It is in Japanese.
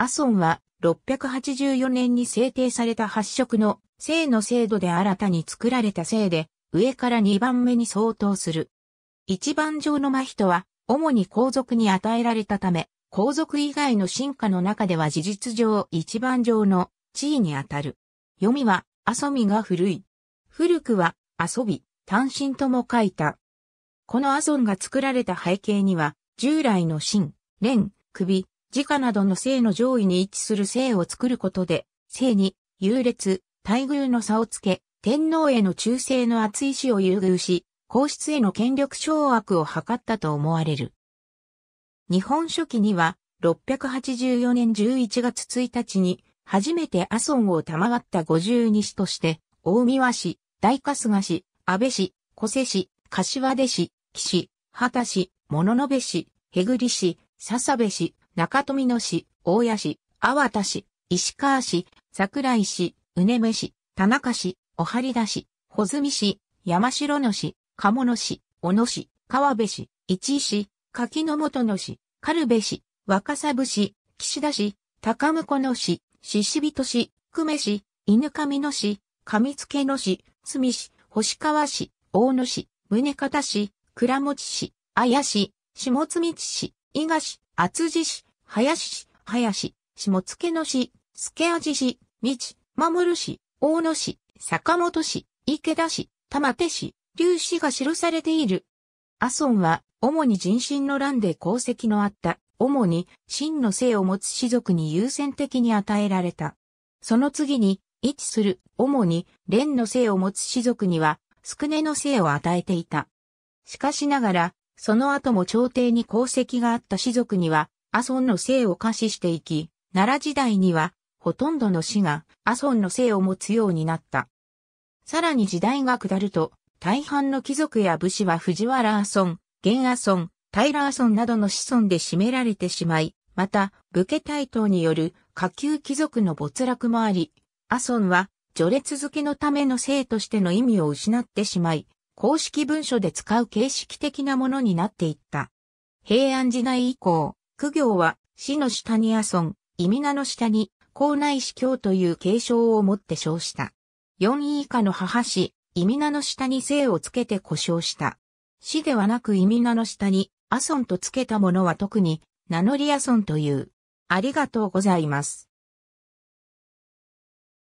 アソンは684年に制定された発色の生の制度で新たに作られた生で、上から2番目に相当する。一番上の真人は、主に皇族に与えられたため、皇族以外の進化の中では事実上一番上の地位にあたる。読みは、遊びが古い。古くは、遊び、単身とも書いた。このアソンが作られた背景には、従来の心、蓮、首、自家などの性の上位に位置する性を作ることで、性に、優劣、待遇の差をつけ、天皇への忠誠の厚い死を優遇し、皇室への権力掌握を図ったと思われる。日本初期には、684年11月1日に、初めて阿孫を賜った五十二死として、大宮市、大春日市、安倍市、小瀬市、柏出市、岸、畑市、物部市、へぐり市、笹部市、中富野市、大谷市、阿波田市、石川市、桜井市、うねめ市、田中市、おはりだ市、穂積市、山城野市、鴨野市、小野市、川辺市、市市、柿の本野市、軽部市、若狭部市、岸田市、高向野市、獅子人市、久米市、犬上野市、上付野市、津市、星川市、大野市、宗方市、倉持市、綾市、下津道市、伊賀市、厚地市、林市、林、下付野市、助味市、道、守る市、大野市、坂本市、池田市、玉手市、粒子が記されている。阿孫は、主に人身の乱で功績のあった、主に、真の姓を持つ氏族に優先的に与えられた。その次に、位置する、主に、蓮の姓を持つ氏族には、宿根の姓を与えていた。しかしながら、その後も朝廷に功績があった氏族には、阿孫の姓を可視していき、奈良時代には、ほとんどの市が阿孫の姓を持つようになった。さらに時代が下ると、大半の貴族や武士は藤原阿孫、源阿孫、平阿孫などの子孫で占められてしまい、また、武家台頭による下級貴族の没落もあり、阿孫は序列付けのための姓としての意味を失ってしまい、公式文書で使う形式的なものになっていった。平安時代以降、苦行は、死の下に阿村、味名の下に、校内司教という継承をもって称した。4位以下の母氏、味名の下に姓をつけて呼称した。死ではなく味名の下に、阿村とつけたものは特に、名乗り阿村という。ありがとうございます。